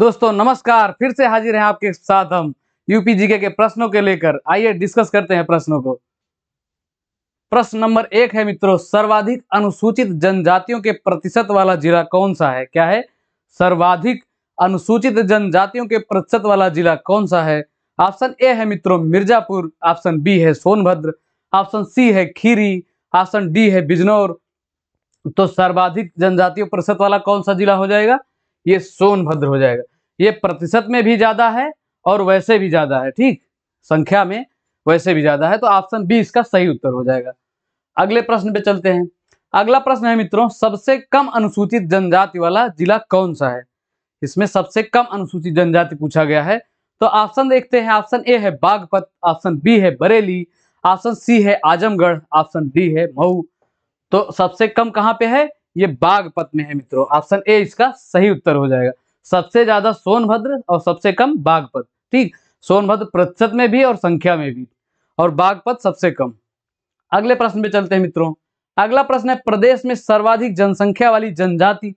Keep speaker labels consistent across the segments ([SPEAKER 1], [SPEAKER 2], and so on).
[SPEAKER 1] दोस्तों नमस्कार फिर से हाजिर हैं आपके साथ हम यूपी जीके के प्रश्नों के लेकर आइए डिस्कस करते हैं प्रश्नों को प्रश्न नंबर एक है मित्रों सर्वाधिक अनुसूचित जनजातियों के प्रतिशत वाला जिला कौन सा है क्या है सर्वाधिक अनुसूचित जनजातियों के प्रतिशत वाला जिला कौन सा है ऑप्शन ए है मित्रों मिर्जापुर ऑप्शन बी है सोनभद्र ऑप्शन सी है खीरी ऑप्शन डी है बिजनौर तो सर्वाधिक जनजातियों प्रतिशत वाला कौन सा जिला हो जाएगा ये सोनभद्र हो जाएगा ये प्रतिशत में भी ज़्यादा है और वैसे भी ज़्यादा है ठीक संख्या में वैसे भी ज़्यादा है तो ऑप्शन बी इसका सही उत्तर हो जाएगा अगले प्रश्न पे चलते हैं अगला प्रश्न है मित्रों सबसे कम अनुसूचित जनजाति वाला जिला कौन सा है इसमें सबसे कम अनुसूचित जनजाति पूछा गया है तो ऑप्शन देखते हैं ऑप्शन ए है बागपत ऑप्शन बी है बरेली ऑप्शन सी है आजमगढ़ ऑप्शन डी है मऊ तो सबसे कम कहाँ पे है ये बागपत में है मित्रों ऑप्शन ए इसका सही उत्तर हो जाएगा सबसे ज्यादा सोनभद्र और सबसे कम बागपत ठीक सोनभद्र प्रतिशत में भी और संख्या में भी और बागपत सबसे कम अगले प्रश्न पे चलते हैं मित्रों अगला प्रश्न है प्रदेश में सर्वाधिक जनसंख्या वाली जनजाति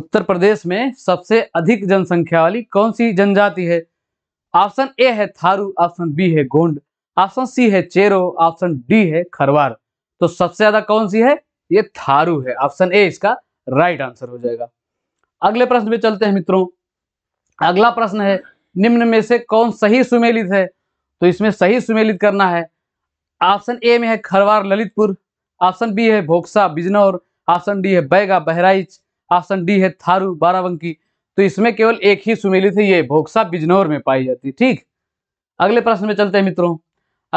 [SPEAKER 1] उत्तर प्रदेश में सबसे अधिक जनसंख्या वाली कौन सी जनजाति है ऑप्शन ए है थारू ऑप्शन बी है गोंड ऑप्शन सी है चेरो ऑप्शन डी है खरवार तो सबसे ज्यादा कौन सी है ये थारू है ऑप्शन ए इसका राइट आंसर हो जाएगा अगले प्रश्न पे चलते हैं मित्रों अगला प्रश्न है निम्न में से कौन सही सुमेलित है तो इसमें सही सुमेलित करना है ऑप्शन ए में है खरवार ललितपुर ऑप्शन बी है भोक्सा बिजनौर ऑप्शन डी है बैगा बहराइच ऑप्शन डी है थारू बाराबंकी तो इसमें केवल एक ही सुमेलित है ये भोक्सा बिजनौर में पाई जाती है ठीक अगले प्रश्न में चलते हैं मित्रों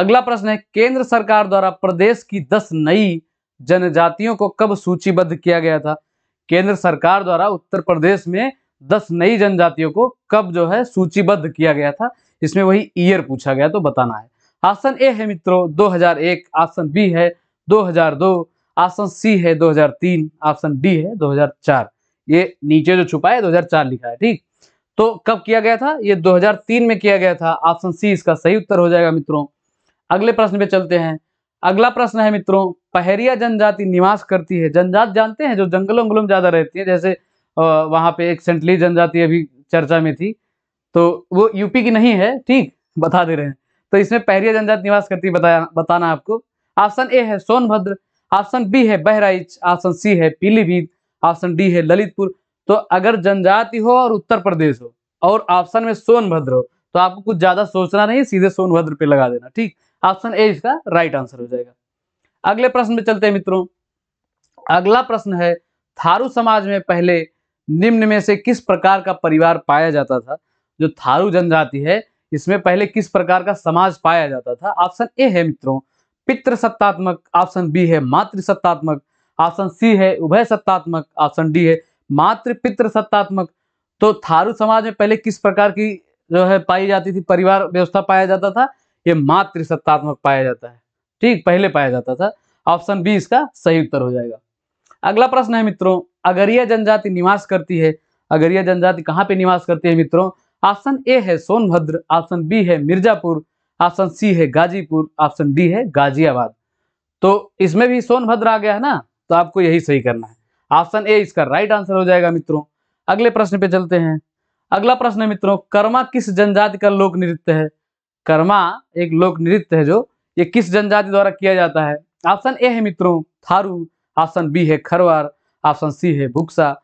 [SPEAKER 1] अगला प्रश्न है केंद्र सरकार द्वारा प्रदेश की दस नई जनजातियों को कब सूचीबद्ध किया गया था केंद्र सरकार द्वारा उत्तर प्रदेश में दस नई जनजातियों को कब जो है सूचीबद्ध किया गया था इसमें वही ईयर पूछा गया तो बताना है ऑप्शन ए है मित्रों 2001 ऑप्शन बी है 2002 ऑप्शन सी है 2003 ऑप्शन डी है 2004 ये नीचे जो छुपा है 2004 लिखा है ठीक तो कब किया गया था ये 2003 में किया गया था ऑप्शन सी इसका सही उत्तर हो जाएगा मित्रों अगले प्रश्न पे चलते हैं अगला प्रश्न है मित्रों पहरिया जनजाति निवास करती है जनजात जानते हैं जो जंगलों में ज़्यादा रहती है जैसे वहाँ पे एक सेंटली जनजाति अभी चर्चा में थी तो वो यूपी की नहीं है ठीक बता दे रहे हैं तो इसमें पहरिया जनजाति निवास करती बताया बताना आपको ऑप्शन ए है सोनभद्र ऑप्शन बी है बहराइच ऑप्शन सी है पीलीभीत ऑप्शन डी है ललितपुर तो अगर जनजाति हो और उत्तर प्रदेश हो और ऑप्शन में सोनभद्र हो तो आपको कुछ ज्यादा सोचना नहीं सीधे सोनभद्र पे लगा देना ठीक ऑप्शन ए इसका राइट आंसर हो जाएगा अगले प्रश्न में चलते हैं मित्रों अगला प्रश्न है थारू समाज में पहले निम्न में से किस प्रकार का परिवार पाया जाता था जो थारू जनजाति है इसमें पहले किस प्रकार का समाज पाया जाता था ऑप्शन ए है मित्रों पितृसत्तात्मक ऑप्शन बी है मातृ सत्तात्मक ऑप्शन सी है उभय सत्तात्मक ऑप्शन डी है मातृ पितृ सत्तात्मक तो थारू समाज में पहले किस प्रकार की जो है पाई जाती थी परिवार व्यवस्था पाया जाता था ये मातृ सत्तात्मक पाया जाता है ठीक पहले पाया जाता था ऑप्शन बी इसका सही उत्तर हो जाएगा अगला प्रश्न है मित्रों अगरिया जनजाति निवास करती है अगरिया जनजाति कहाँ पे निवास करती है मित्रों ऑप्शन ए है सोनभद्र ऑप्शन बी है मिर्जापुर ऑप्शन सी है गाजीपुर ऑप्शन डी है गाजियाबाद तो इसमें भी सोनभद्र आ गया है ना तो आपको यही सही करना है ऑप्शन ए इसका राइट आंसर हो जाएगा मित्रों अगले प्रश्न पे चलते हैं अगला प्रश्न है मित्रों कर्मा किस जनजाति का लोक नृत्य है कर्मा एक लोक नृत्य है जो ये किस जनजाति द्वारा किया जाता है ऑप्शन ए है मित्रों थारू ऑप्शन बी है खरवार ऑप्शन सी है बुक्सा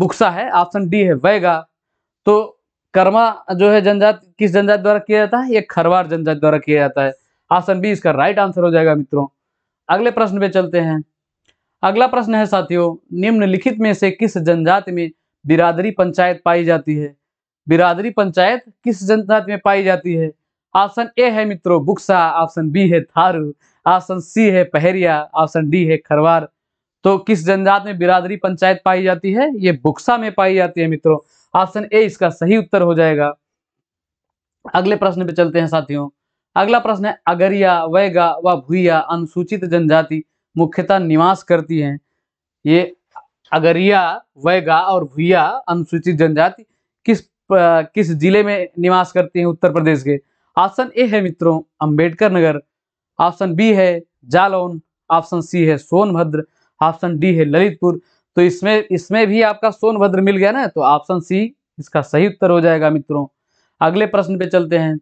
[SPEAKER 1] बुक्सा है ऑप्शन डी है वैगा तो कर्मा जो है जनजाति किस जनजाति द्वारा किया जाता है ये खरवार जनजाति द्वारा किया जाता है ऑप्शन बी इसका राइट आंसर हो जाएगा मित्रों अगले प्रश्न पे चलते हैं अगला प्रश्न है साथियों निम्नलिखित में से किस जनजाति में बिरादरी पंचायत पाई जाती है बिरादरी पंचायत किस जनजाति में पाई जाती है ऑप्शन ए है मित्रों बुक्सा ऑप्शन बी है थारू ऑप्शन सी है पहरिया ऑप्शन डी है खरवार तो किस जनजात में बिरादरी पंचायत पाई जाती है ये बुक्सा में पाई जाती है मित्रों ऑप्शन ए इसका सही उत्तर हो जाएगा अगले प्रश्न पे चलते हैं साथियों अगला प्रश्न है अगरिया वैगा व भूया अनुसूचित जनजाति मुख्यतः निवास करती हैं ये अगरिया वैगा और भूया अनुसूचित जनजाति किस किस जिले में निवास करती हैं उत्तर प्रदेश के ऑप्शन ए है मित्रों अंबेडकर नगर ऑप्शन बी है जालौन ऑप्शन सी है सोनभद्र ऑप्शन डी है ललितपुर तो इसमें इसमें भी आपका सोनभद्र मिल गया ना तो ऑप्शन सी इसका सही उत्तर हो जाएगा मित्रों अगले प्रश्न पे चलते हैं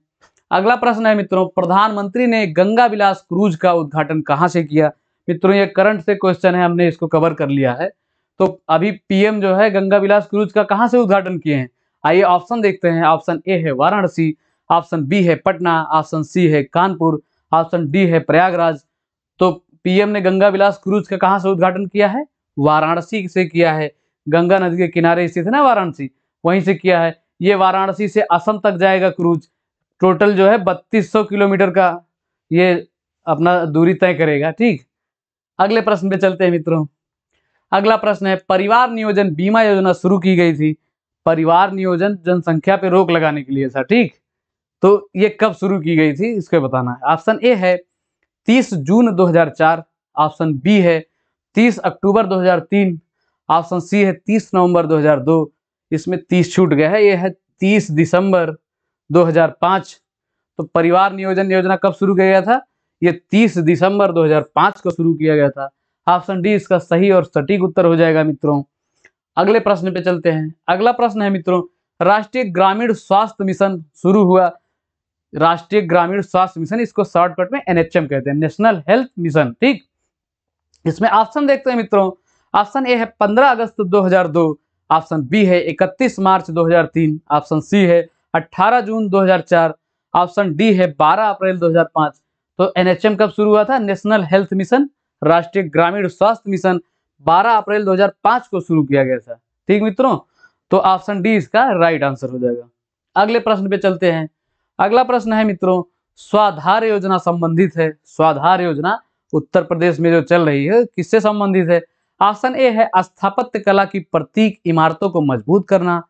[SPEAKER 1] अगला प्रश्न है मित्रों प्रधानमंत्री ने गंगा विलास क्रूज का उद्घाटन कहाँ से किया मित्रों ये करंट से क्वेश्चन है हमने इसको कवर कर लिया है तो अभी पीएम जो है गंगा विलास क्रूज का कहाँ से उद्घाटन किए हैं आइए ऑप्शन देखते हैं ऑप्शन ए है वाराणसी ऑप्शन बी है पटना ऑप्शन सी है कानपुर ऑप्शन डी है प्रयागराज तो पीएम ने गंगा विलास क्रूज का कहाँ से उद्घाटन किया है वाराणसी से किया है गंगा नदी के किनारे स्थित है ना वाराणसी वहीं से किया है ये वाराणसी से असम तक जाएगा क्रूज टोटल जो है 3200 किलोमीटर का ये अपना दूरी तय करेगा ठीक अगले प्रश्न पे चलते हैं मित्रों अगला प्रश्न है परिवार नियोजन बीमा योजना शुरू की गई थी परिवार नियोजन जनसंख्या पे रोक लगाने के लिए सर ठीक तो ये कब शुरू की गई थी इसको बताना है ऑप्शन ए है 30 जून 2004 ऑप्शन बी है 30 अक्टूबर 2003 ऑप्शन सी है 30 नवंबर 2002 इसमें 30 छूट गया है ये है 30 दिसंबर 2005 तो परिवार नियोजन योजना कब शुरू किया गया था ये 30 दिसंबर 2005 को शुरू किया गया था ऑप्शन डी इसका सही और सटीक उत्तर हो जाएगा मित्रों अगले प्रश्न पे चलते हैं अगला प्रश्न है मित्रों राष्ट्रीय ग्रामीण स्वास्थ्य मिशन शुरू हुआ राष्ट्रीय ग्रामीण स्वास्थ्य मिशन इसको शॉर्टकट में एनएचएम कहते हैं नेशनल हेल्थ मिशन ठीक इसमें ऑप्शन देखते हैं मित्रों ऑप्शन ए है 15 अगस्त 2002 ऑप्शन बी है 31 मार्च 2003 ऑप्शन सी है 18 जून 2004 ऑप्शन डी है 12 अप्रैल 2005 तो एनएचएम कब शुरू हुआ था नेशनल हेल्थ मिशन राष्ट्रीय ग्रामीण स्वास्थ्य मिशन 12 अप्रैल 2005 को शुरू किया गया था ठीक मित्रों तो ऑप्शन डी इसका राइट आंसर हो जाएगा अगले प्रश्न पे चलते हैं अगला प्रश्न है मित्रों स्वाधार योजना संबंधित है स्वाधार योजना उत्तर प्रदेश में जो चल रही है किससे संबंधित है ऑप्शन ए है स्थापत्य कला की प्रतीक इमारतों को मजबूत करना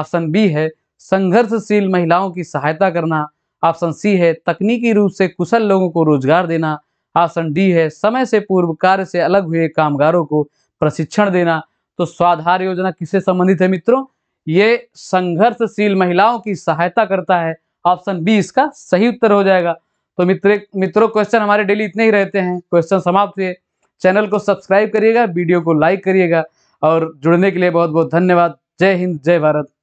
[SPEAKER 1] ऑप्शन बी है संघर्षशील महिलाओं की सहायता करना ऑप्शन सी है तकनीकी रूप से कुशल लोगों को रोजगार देना ऑप्शन डी है समय से पूर्व कार्य से अलग हुए कामगारों को प्रशिक्षण देना तो स्वाधार योजना किससे संबंधित है मित्रों ये संघर्षशील महिलाओं की सहायता करता है ऑप्शन बी इसका सही उत्तर हो जाएगा तो मित्र मित्रों क्वेश्चन हमारे डेली इतने ही रहते हैं क्वेश्चन समाप्त हुए चैनल को सब्सक्राइब करिएगा वीडियो को लाइक करिएगा और जुड़ने के लिए बहुत बहुत धन्यवाद जय हिंद जय भारत